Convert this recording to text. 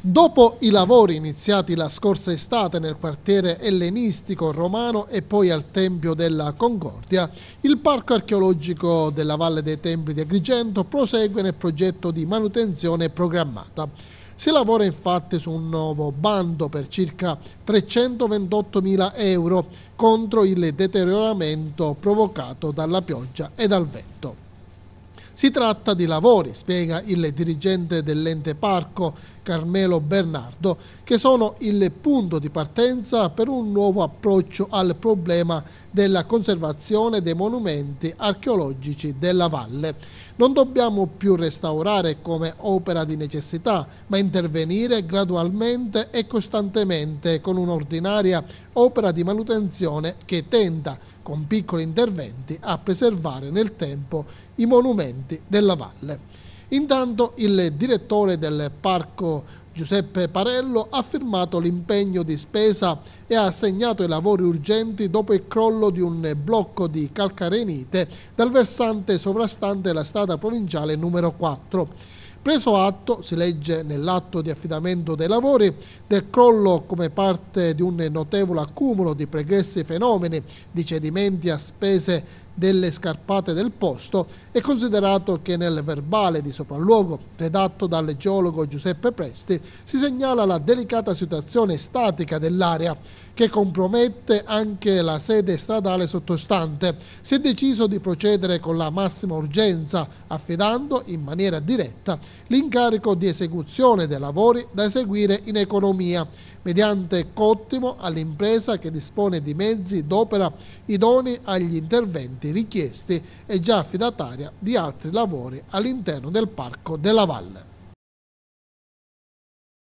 Dopo i lavori iniziati la scorsa estate nel quartiere ellenistico romano e poi al Tempio della Concordia, il Parco archeologico della Valle dei Templi di Agrigento prosegue nel progetto di manutenzione programmata. Si lavora infatti su un nuovo bando per circa 328.000 euro contro il deterioramento provocato dalla pioggia e dal vento. Si tratta di lavori, spiega il dirigente dell'ente parco Carmelo Bernardo, che sono il punto di partenza per un nuovo approccio al problema della conservazione dei monumenti archeologici della valle. Non dobbiamo più restaurare come opera di necessità, ma intervenire gradualmente e costantemente con un'ordinaria opera di manutenzione che tenta, con piccoli interventi, a preservare nel tempo i monumenti della valle. Intanto il direttore del parco Giuseppe Parello ha firmato l'impegno di spesa e ha assegnato i lavori urgenti dopo il crollo di un blocco di calcarenite dal versante sovrastante la strada provinciale numero 4. Preso atto, si legge nell'atto di affidamento dei lavori, del crollo come parte di un notevole accumulo di pregressi fenomeni di cedimenti a spese delle scarpate del posto è considerato che nel verbale di sopralluogo redatto dal geologo Giuseppe Presti si segnala la delicata situazione statica dell'area che compromette anche la sede stradale sottostante. Si è deciso di procedere con la massima urgenza, affidando in maniera diretta l'incarico di esecuzione dei lavori da eseguire in economia, mediante cottimo all'impresa che dispone di mezzi d'opera idonei agli interventi richiesti e già affidataria di altri lavori all'interno del Parco della Valle.